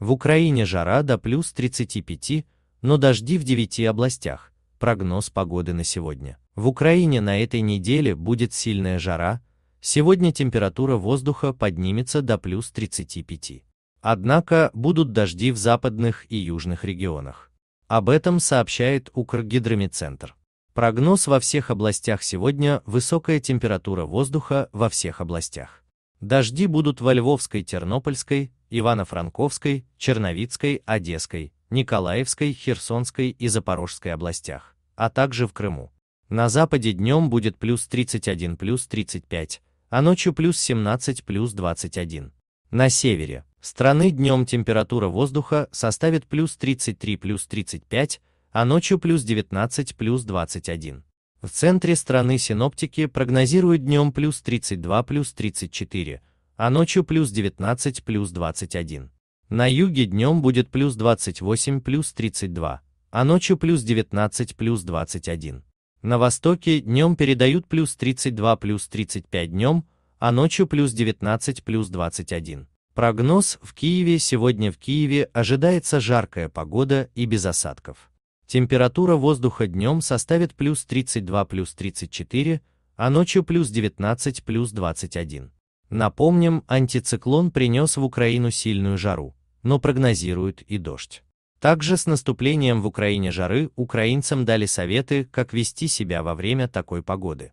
В Украине жара до плюс 35, но дожди в 9 областях. Прогноз погоды на сегодня. В Украине на этой неделе будет сильная жара, сегодня температура воздуха поднимется до плюс 35. Однако будут дожди в западных и южных регионах. Об этом сообщает Укргидромедцентр. Прогноз во всех областях сегодня – высокая температура воздуха во всех областях. Дожди будут во Львовской, Тернопольской, Ивано-Франковской, Черновицкой, Одесской, Николаевской, Херсонской и Запорожской областях, а также в Крыму. На западе днем будет плюс 31 плюс 35, а ночью плюс 17 плюс 21. На севере страны днем температура воздуха составит плюс 33 плюс 35, а ночью плюс 19 плюс 21. В центре страны синоптики прогнозируют днем плюс 32 плюс 34, а ночью плюс 19, плюс 21. На юге днем будет плюс 28, плюс 32, а ночью плюс 19, плюс 21. На востоке днем передают плюс 32, плюс 35 днем, а ночью плюс 19, плюс 21. Прогноз в Киеве Сегодня в Киеве ожидается жаркая погода и без осадков. Температура воздуха днем составит плюс 32, плюс 34, а ночью плюс 19, плюс 21. Напомним, антициклон принес в Украину сильную жару, но прогнозируют и дождь. Также с наступлением в Украине жары украинцам дали советы, как вести себя во время такой погоды.